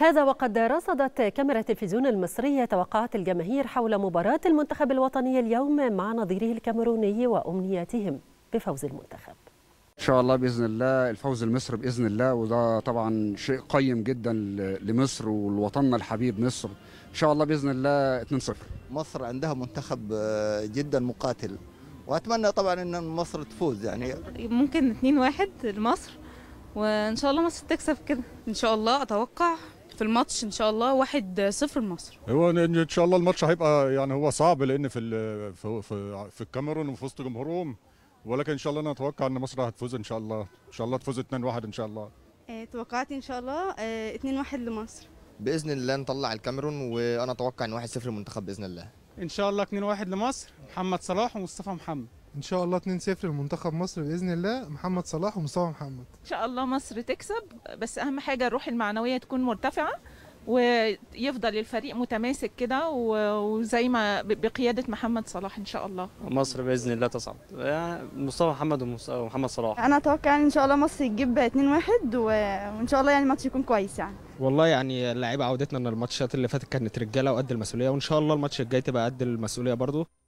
هذا وقد رصدت كاميرا التلفزيون المصرية توقعات الجماهير حول مباراة المنتخب الوطني اليوم مع نظيره الكاميروني وأمنياتهم بفوز المنتخب ان شاء الله باذن الله الفوز المصري باذن الله وده طبعا شيء قيم جدا لمصر ولوطننا الحبيب مصر ان شاء الله باذن الله 2-0 مصر عندها منتخب آه، جدا مقاتل واتمنى طبعا ان مصر تفوز يعني ممكن 2-1 لمصر وان شاء الله مصر تكسب كده ان شاء الله اتوقع في الماتش ان شاء الله 1-0 لمصر هو أيوة، ان شاء الله الماتش هيبقى يعني هو صعب لان في في في الكاميرون وفي وسط جمهورهم ولكن ان شاء الله انا اتوقع ان مصر هتفوز ان شاء الله ان شاء الله تفوز 2-1 ان شاء الله آه، توقعاتي ان شاء الله 2-1 آه، لمصر باذن الله نطلع الكاميرون وانا اتوقع ان 1-0 المنتخب باذن الله ان شاء الله 2-1 لمصر محمد صلاح ومصطفى محمد ان شاء الله 2-0 لمنتخب مصر باذن الله محمد صلاح ومصطفى محمد ان شاء الله مصر تكسب بس اهم حاجه الروح المعنويه تكون مرتفعه ويفضل الفريق متماسك كده وزي ما بقياده محمد صلاح ان شاء الله مصر باذن الله تصعد مصطفى محمد ومحمد صلاح انا اتوقع ان شاء الله مصر تجيب 2-1 وان شاء الله يعني الماتش يكون كويس يعني والله يعني اللعيبه عودتنا ان الماتشات اللي فاتت كانت رجاله وقد المسؤوليه وان شاء الله الماتش الجاي تبقى قد المسؤوليه برضه